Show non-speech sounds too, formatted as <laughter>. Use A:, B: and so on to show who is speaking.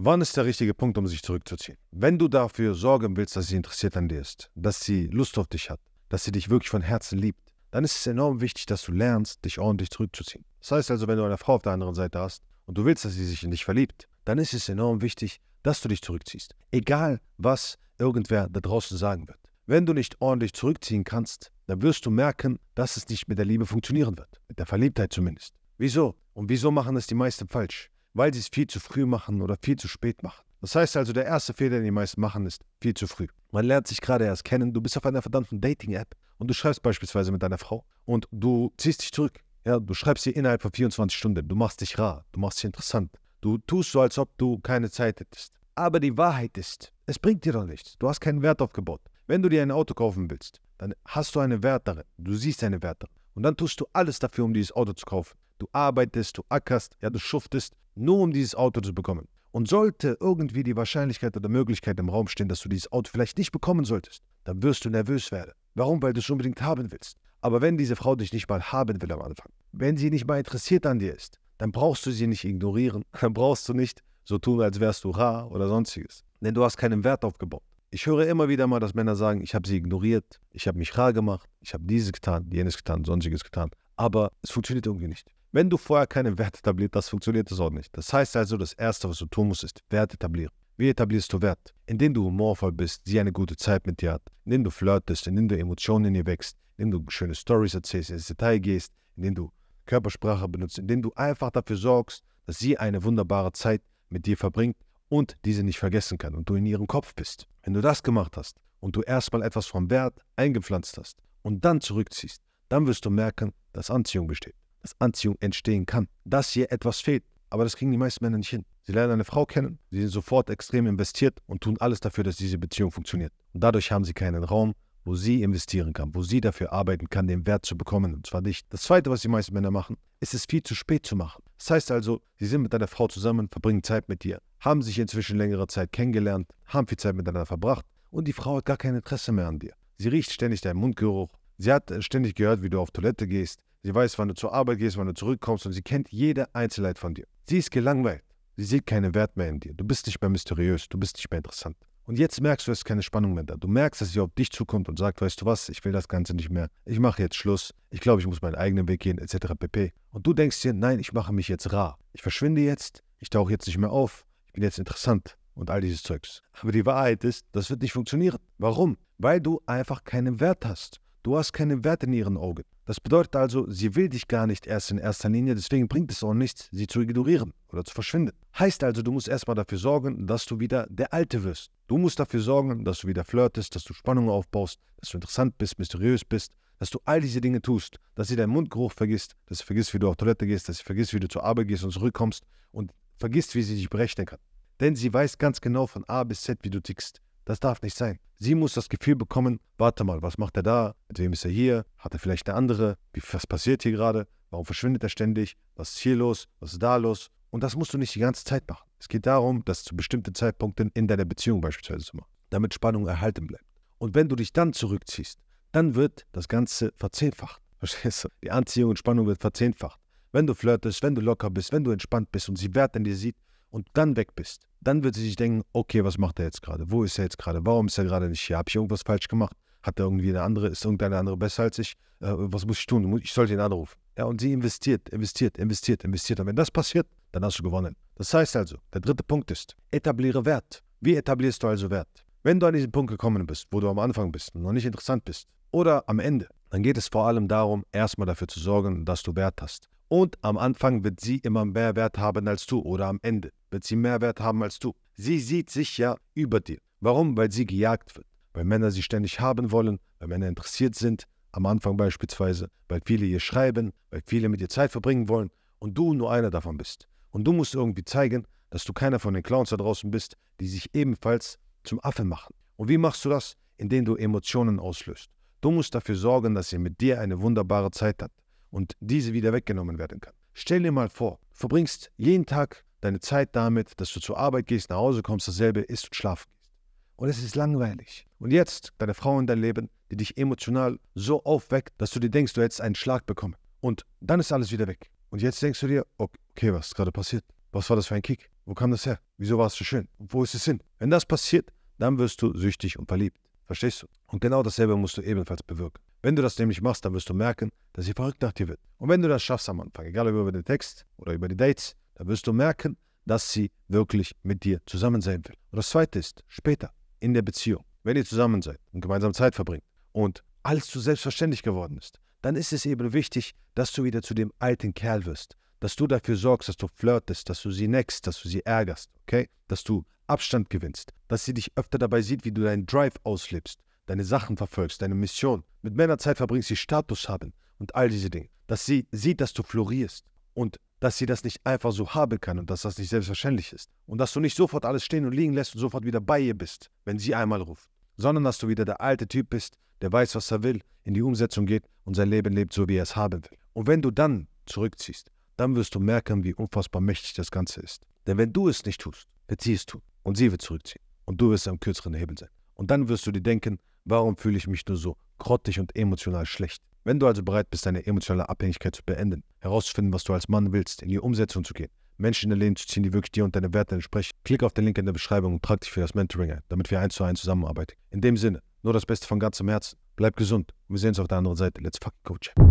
A: Wann ist der richtige Punkt, um sich zurückzuziehen? Wenn du dafür sorgen willst, dass sie interessiert an dir ist, dass sie Lust auf dich hat, dass sie dich wirklich von Herzen liebt, dann ist es enorm wichtig, dass du lernst, dich ordentlich zurückzuziehen. Das heißt also, wenn du eine Frau auf der anderen Seite hast und du willst, dass sie sich in dich verliebt, dann ist es enorm wichtig, dass du dich zurückziehst. Egal, was irgendwer da draußen sagen wird. Wenn du nicht ordentlich zurückziehen kannst, dann wirst du merken, dass es nicht mit der Liebe funktionieren wird. Mit der Verliebtheit zumindest. Wieso? Und wieso machen es die meisten falsch? weil sie es viel zu früh machen oder viel zu spät machen. Das heißt also, der erste Fehler, den die meisten machen, ist viel zu früh. Man lernt sich gerade erst kennen, du bist auf einer verdammten Dating-App und du schreibst beispielsweise mit deiner Frau und du ziehst dich zurück. Ja, du schreibst sie innerhalb von 24 Stunden, du machst dich rar, du machst sie interessant. Du tust so, als ob du keine Zeit hättest. Aber die Wahrheit ist, es bringt dir doch nichts. Du hast keinen Wert aufgebaut. Wenn du dir ein Auto kaufen willst, dann hast du einen Wert darin. Du siehst einen Wert darin. Und dann tust du alles dafür, um dieses Auto zu kaufen du arbeitest, du ackerst, ja, du schuftest, nur um dieses Auto zu bekommen. Und sollte irgendwie die Wahrscheinlichkeit oder Möglichkeit im Raum stehen, dass du dieses Auto vielleicht nicht bekommen solltest, dann wirst du nervös werden. Warum? Weil du es unbedingt haben willst. Aber wenn diese Frau dich nicht mal haben will am Anfang, wenn sie nicht mal interessiert an dir ist, dann brauchst du sie nicht ignorieren, <laughs> dann brauchst du nicht so tun, als wärst du rar oder sonstiges. Denn du hast keinen Wert aufgebaut. Ich höre immer wieder mal, dass Männer sagen, ich habe sie ignoriert, ich habe mich rar gemacht, ich habe dieses getan, jenes getan, sonstiges getan. Aber es funktioniert irgendwie nicht. Wenn du vorher keine Werte etabliert hast, funktioniert das auch nicht. Das heißt also, das Erste, was du tun musst, ist Werte etablieren. Wie etablierst du Wert? Indem du humorvoll bist, sie eine gute Zeit mit dir hat, indem du flirtest, indem du Emotionen in ihr wächst, indem du schöne Stories erzählst, ins Detail gehst, indem du Körpersprache benutzt, indem du einfach dafür sorgst, dass sie eine wunderbare Zeit mit dir verbringt und diese nicht vergessen kann und du in ihrem Kopf bist. Wenn du das gemacht hast und du erstmal etwas vom Wert eingepflanzt hast und dann zurückziehst, dann wirst du merken, dass Anziehung besteht dass Anziehung entstehen kann, dass hier etwas fehlt. Aber das kriegen die meisten Männer nicht hin. Sie lernen eine Frau kennen, sie sind sofort extrem investiert und tun alles dafür, dass diese Beziehung funktioniert. Und dadurch haben sie keinen Raum, wo sie investieren kann, wo sie dafür arbeiten kann, den Wert zu bekommen, und zwar nicht. Das Zweite, was die meisten Männer machen, ist es viel zu spät zu machen. Das heißt also, sie sind mit einer Frau zusammen, verbringen Zeit mit dir, haben sich inzwischen längere Zeit kennengelernt, haben viel Zeit miteinander verbracht und die Frau hat gar kein Interesse mehr an dir. Sie riecht ständig deinen Mundgeruch, sie hat äh, ständig gehört, wie du auf Toilette gehst, Sie weiß, wann du zur Arbeit gehst, wann du zurückkommst und sie kennt jede Einzelheit von dir. Sie ist gelangweilt. Sie sieht keinen Wert mehr in dir. Du bist nicht mehr mysteriös, du bist nicht mehr interessant. Und jetzt merkst du, es ist keine Spannung mehr da. Du merkst, dass sie auf dich zukommt und sagt, weißt du was, ich will das Ganze nicht mehr. Ich mache jetzt Schluss. Ich glaube, ich muss meinen eigenen Weg gehen, etc. pp. Und du denkst dir, nein, ich mache mich jetzt rar. Ich verschwinde jetzt. Ich tauche jetzt nicht mehr auf. Ich bin jetzt interessant und all dieses Zeugs. Aber die Wahrheit ist, das wird nicht funktionieren. Warum? Weil du einfach keinen Wert hast. Du hast keinen Wert in ihren Augen. Das bedeutet also, sie will dich gar nicht erst in erster Linie, deswegen bringt es auch nichts, sie zu ignorieren oder zu verschwinden. Heißt also, du musst erstmal dafür sorgen, dass du wieder der Alte wirst. Du musst dafür sorgen, dass du wieder flirtest, dass du Spannung aufbaust, dass du interessant bist, mysteriös bist, dass du all diese Dinge tust, dass sie deinen Mundgeruch vergisst, dass sie vergisst, wie du auf Toilette gehst, dass sie vergisst, wie du zur Arbeit gehst und zurückkommst und vergisst, wie sie dich berechnen kann. Denn sie weiß ganz genau von A bis Z, wie du tickst. Das darf nicht sein. Sie muss das Gefühl bekommen, warte mal, was macht er da? Mit wem ist er hier? Hat er vielleicht eine andere? Wie, was passiert hier gerade? Warum verschwindet er ständig? Was ist hier los? Was ist da los? Und das musst du nicht die ganze Zeit machen. Es geht darum, das zu bestimmten Zeitpunkten in deiner Beziehung beispielsweise zu machen, damit Spannung erhalten bleibt. Und wenn du dich dann zurückziehst, dann wird das Ganze verzehnfacht. <laughs> Verstehst du? Die Anziehung und Spannung wird verzehnfacht. Wenn du flirtest, wenn du locker bist, wenn du entspannt bist und sie Wert in dir sieht, und dann weg bist, dann wird sie sich denken, okay, was macht er jetzt gerade? Wo ist er jetzt gerade? Warum ist er gerade nicht hier? Habe ich irgendwas falsch gemacht? Hat er irgendwie eine andere, ist irgendeine andere besser als ich? Äh, was muss ich tun? Ich sollte ihn anrufen. Ja, und sie investiert, investiert, investiert, investiert. Und wenn das passiert, dann hast du gewonnen. Das heißt also, der dritte Punkt ist, etabliere Wert. Wie etablierst du also Wert? Wenn du an diesen Punkt gekommen bist, wo du am Anfang bist und noch nicht interessant bist oder am Ende, dann geht es vor allem darum, erstmal dafür zu sorgen, dass du Wert hast. Und am Anfang wird sie immer mehr Wert haben als du oder am Ende wird sie mehr Wert haben als du. Sie sieht sich ja über dir. Warum? Weil sie gejagt wird. Weil Männer sie ständig haben wollen, weil Männer interessiert sind, am Anfang beispielsweise, weil viele ihr schreiben, weil viele mit ihr Zeit verbringen wollen und du nur einer davon bist. Und du musst irgendwie zeigen, dass du keiner von den Clowns da draußen bist, die sich ebenfalls zum Affen machen. Und wie machst du das? Indem du Emotionen auslöst. Du musst dafür sorgen, dass sie mit dir eine wunderbare Zeit hat und diese wieder weggenommen werden kann. Stell dir mal vor, du verbringst jeden Tag deine Zeit damit, dass du zur Arbeit gehst, nach Hause kommst, dasselbe isst und schlafen gehst. Und es ist langweilig. Und jetzt deine Frau in dein Leben, die dich emotional so aufweckt, dass du dir denkst, du hättest einen Schlag bekommen. Und dann ist alles wieder weg. Und jetzt denkst du dir, okay, was ist gerade passiert? Was war das für ein Kick? Wo kam das her? Wieso war es so schön? Und wo ist es hin? Wenn das passiert, dann wirst du süchtig und verliebt. Verstehst du? Und genau dasselbe musst du ebenfalls bewirken. Wenn du das nämlich machst, dann wirst du merken, dass sie verrückt nach dir wird. Und wenn du das schaffst am Anfang, egal ob über den Text oder über die Dates da wirst du merken, dass sie wirklich mit dir zusammen sein will. Und das Zweite ist, später in der Beziehung, wenn ihr zusammen seid und gemeinsam Zeit verbringt und alles zu selbstverständlich geworden ist, dann ist es eben wichtig, dass du wieder zu dem alten Kerl wirst, dass du dafür sorgst, dass du flirtest, dass du sie neckst, dass du sie ärgerst, okay? Dass du Abstand gewinnst, dass sie dich öfter dabei sieht, wie du deinen Drive auslebst, deine Sachen verfolgst, deine Mission. Mit Männerzeit verbringst sie Status haben und all diese Dinge. Dass sie sieht, dass du florierst und dass sie das nicht einfach so haben kann und dass das nicht selbstverständlich ist. Und dass du nicht sofort alles stehen und liegen lässt und sofort wieder bei ihr bist, wenn sie einmal ruft. Sondern dass du wieder der alte Typ bist, der weiß, was er will, in die Umsetzung geht und sein Leben lebt, so wie er es haben will. Und wenn du dann zurückziehst, dann wirst du merken, wie unfassbar mächtig das Ganze ist. Denn wenn du es nicht tust, wird sie es tun. Und sie wird zurückziehen. Und du wirst am kürzeren Hebel sein. Und dann wirst du dir denken, warum fühle ich mich nur so? grottig und emotional schlecht. Wenn du also bereit bist, deine emotionale Abhängigkeit zu beenden, herauszufinden, was du als Mann willst, in die Umsetzung zu gehen, Menschen in dein Leben zu ziehen, die wirklich dir und deine Werte entsprechen, klick auf den Link in der Beschreibung und trag dich für das Mentoring ein, damit wir eins zu eins zusammenarbeiten. In dem Sinne, nur das Beste von ganzem Herzen. Bleib gesund und wir sehen uns auf der anderen Seite. Let's fucking coach.